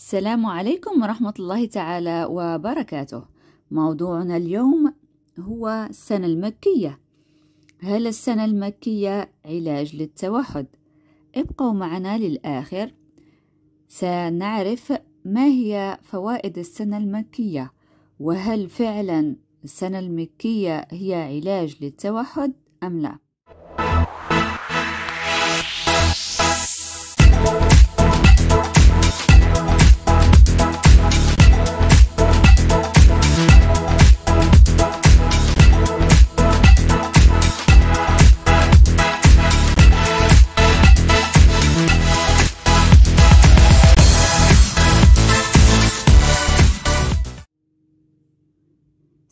السلام عليكم ورحمة الله تعالى وبركاته موضوعنا اليوم هو السنة المكية هل السنة المكية علاج للتوحد؟ ابقوا معنا للآخر سنعرف ما هي فوائد السنة المكية وهل فعلا السنة المكية هي علاج للتوحد أم لا؟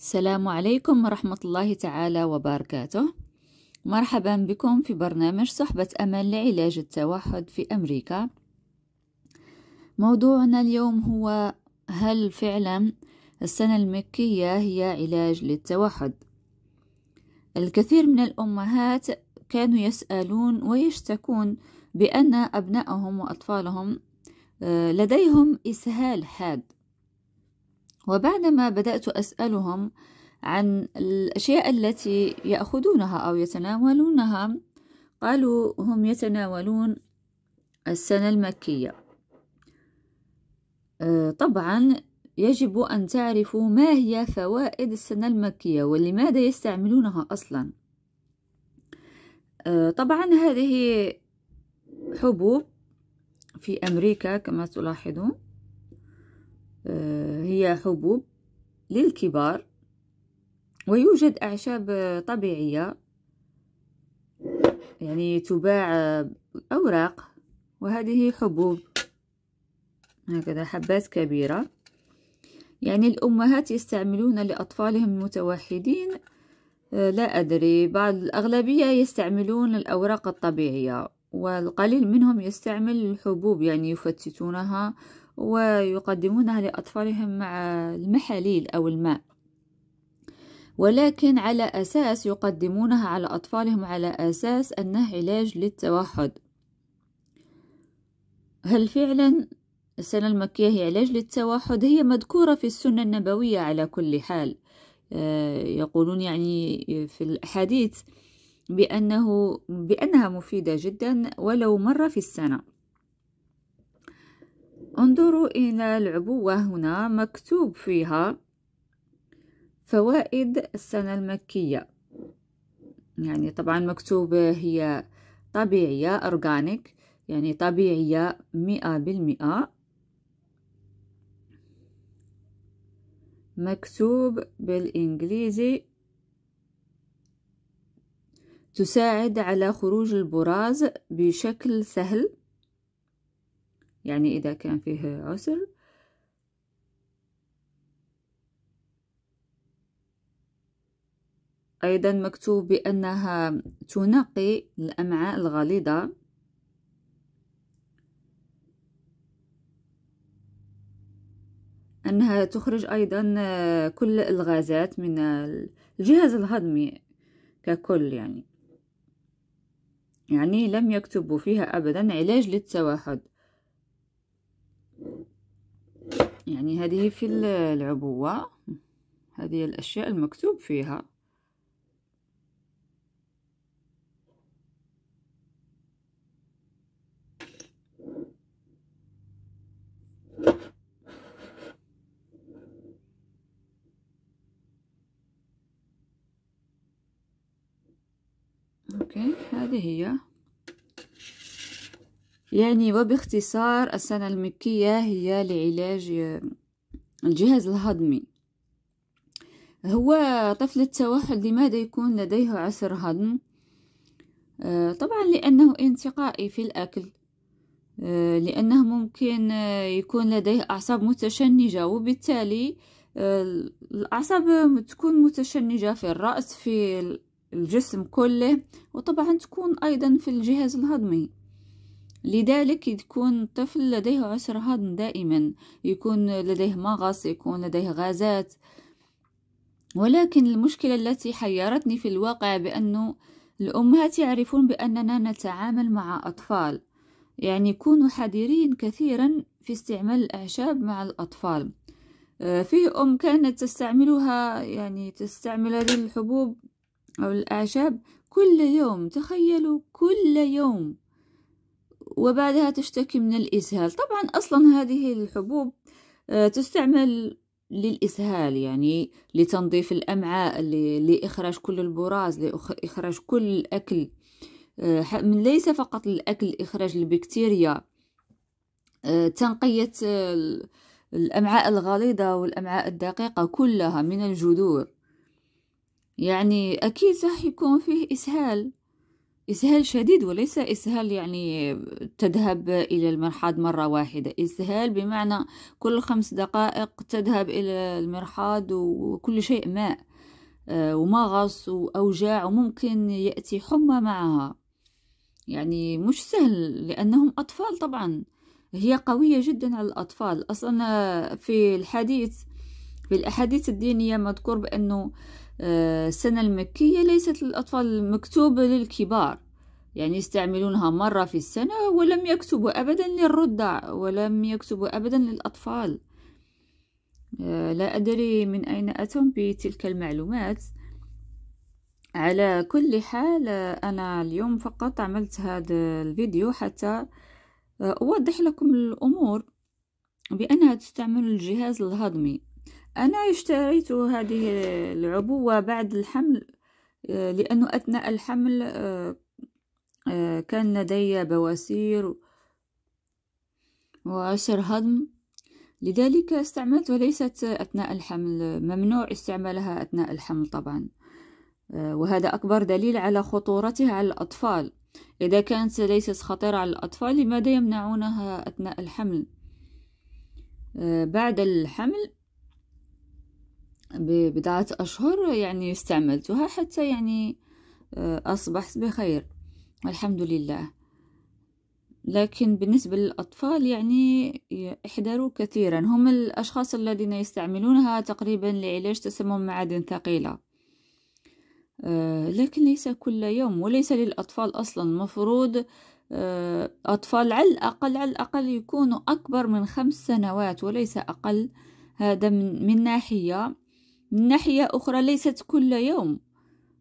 السلام عليكم ورحمة الله تعالى وبركاته مرحبا بكم في برنامج صحبة أمل لعلاج التوحد في أمريكا موضوعنا اليوم هو هل فعلا السنة المكية هي علاج للتوحد الكثير من الأمهات كانوا يسألون ويشتكون بأن أبنائهم وأطفالهم آه، لديهم إسهال حاد وبعدما بدأت أسألهم عن الأشياء التي يأخذونها أو يتناولونها قالوا هم يتناولون السنة المكية آه، طبعا يجب أن تعرفوا ما هي فوائد السنة المكية ولماذا يستعملونها أصلا آه، طبعا هذه حبوب في أمريكا كما تلاحظون آه، هي حبوب للكبار ويوجد أعشاب طبيعية يعني تباع أوراق وهذه حبوب هكذا حبات كبيرة يعني الأمهات يستعملون لأطفالهم المتوحدين آه، لا أدري بعض الأغلبية يستعملون الأوراق الطبيعية والقليل منهم يستعمل الحبوب يعني يفتتونها ويقدمونها لأطفالهم مع المحاليل أو الماء ولكن على أساس يقدمونها على أطفالهم على أساس أنه علاج للتوحد هل فعلا السنة المكية هي علاج للتوحد هي مذكورة في السنة النبوية على كل حال آه، يقولون يعني في الحديث بأنه بأنها مفيدة جدا ولو مرة في السنة انظروا إلى العبوة هنا مكتوب فيها فوائد السنة المكية يعني طبعا مكتوبة هي طبيعية أورجانيك يعني طبيعية مئة بالمئة مكتوب بالإنجليزي تساعد على خروج البراز بشكل سهل يعني إذا كان فيه عسر أيضا مكتوب بأنها تنقي الأمعاء الغليظة أنها تخرج أيضا كل الغازات من الجهاز الهضمي ككل يعني يعني لم يكتبوا فيها أبدا علاج للتوحد يعني هذه في العبوة هذه الأشياء المكتوب فيها اوكي هذه هي يعني وباختصار السنة المكية هي لعلاج آه، الجهاز الهضمي هو طفل التوحد لماذا يكون لديه عسر هضم آه، طبعا لأنه انتقائي في الأكل آه، لأنه ممكن يكون لديه أعصاب متشنجة وبالتالي الأعصاب تكون متشنجة في الرأس في الجسم كله وطبعا تكون أيضا في الجهاز الهضمي لذلك يكون الطفل لديه عسر هضم دائما يكون لديه مغص يكون لديه غازات ولكن المشكلة التي حيرتني في الواقع بأنه الأمهات يعرفون بأننا نتعامل مع أطفال يعني يكونوا حذرين كثيرا في استعمال الأعشاب مع الأطفال آه، في أم كانت تستعملها يعني تستعمل هذه الحبوب أو الأعشاب كل يوم تخيلوا كل يوم وبعدها تشتكي من الإسهال طبعا أصلا هذه الحبوب آه، تستعمل للإسهال يعني لتنظيف الأمعاء لإخراج كل البراز لإخراج كل الأكل آه، من ليس فقط الأكل إخراج البكتيريا آه، تنقية الأمعاء الغليظة والأمعاء الدقيقة كلها من الجذور يعني أكيد راح يكون فيه إسهال إسهال شديد وليس إسهال يعني تذهب إلى المرحاض مرة واحدة إسهال بمعنى كل خمس دقائق تذهب إلى المرحاض وكل شيء ماء آه، ومغص وأوجاع وممكن يأتي حمى معها يعني مش سهل لأنهم أطفال طبعا هي قوية جدا على الأطفال أصلا في الحديث في الأحاديث الدينية مذكور بأنه آه، السنة المكية ليست للأطفال مكتوبة للكبار يعني يستعملونها مرة في السنة ولم يكتبوا أبدا للرضع ولم يكتبوا أبدا للأطفال آه، لا أدري من أين أتم بتلك المعلومات على كل حال أنا اليوم فقط عملت هذا الفيديو حتى آه، أوضح لكم الأمور بأنها تستعمل الجهاز الهضمي أنا اشتريت هذه العبوة بعد الحمل آه، لأنه أثناء الحمل آه، آه، كان لدي بواسير وعسر هضم لذلك استعملت وليست أثناء الحمل ممنوع استعمالها أثناء الحمل طبعا وهذا أكبر دليل على خطورتها على الأطفال إذا كانت ليست خطيرة على الأطفال لماذا يمنعونها أثناء الحمل بعد الحمل ببضعة أشهر يعني استعملتها حتى يعني آه، أصبحت بخير الحمد لله لكن بالنسبة للأطفال يعني احذروا كثيرا هم الأشخاص الذين يستعملونها تقريبا لعلاج تسمم معادن ثقيلة آه، لكن ليس كل يوم وليس للأطفال أصلا المفروض آه، أطفال على الأقل على الأقل يكونوا أكبر من خمس سنوات وليس أقل هذا من ناحية من ناحية أخرى ليست كل يوم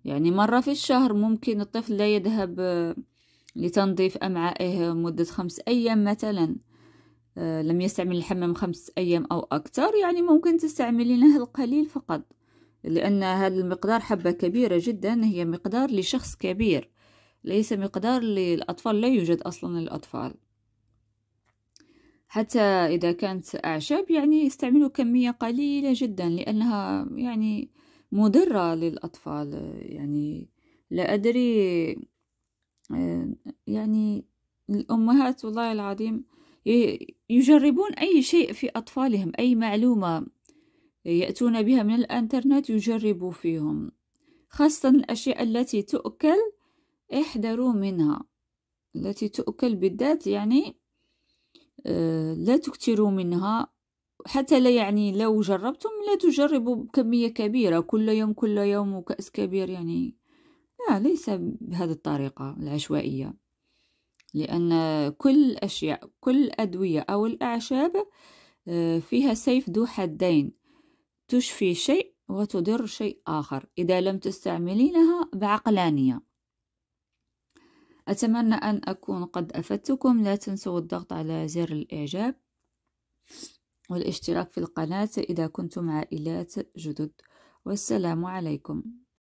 يعني مرة في الشهر ممكن الطفل لا يذهب آه، لتنظيف أمعائه مدة خمس أيام مثلا آه، لم يستعمل الحمام خمس أيام أو أكثر يعني ممكن تستعملينه القليل فقط لأن هذا المقدار حبة كبيرة جدا هي مقدار لشخص كبير ليس مقدار للأطفال لا يوجد أصلا للأطفال حتى إذا كانت أعشاب يعني استعملوا كمية قليلة جدا لأنها يعني مضرة للأطفال يعني لا أدري آه، يعني الأمهات والله العظيم يجربون أي شيء في أطفالهم أي معلومة يأتون بها من الإنترنت يجربوا فيهم خاصة الأشياء التي تؤكل احذروا منها التي تؤكل بالذات يعني آه، لا تكثروا منها حتى لا يعني لو جربتم لا تجربوا كمية كبيرة كل يوم كل يوم وكأس كبير يعني لا ليس بهذه الطريقة العشوائية لأن كل أشياء كل الأدوية أو الأعشاب آه، فيها سيف ذو حدين تشفي شيء وتضر شيء آخر إذا لم تستعملينها بعقلانية أتمنى أن أكون قد أفدتكم لا تنسوا الضغط على زر الإعجاب والاشتراك في القناة إذا كنتم عائلات جدد والسلام عليكم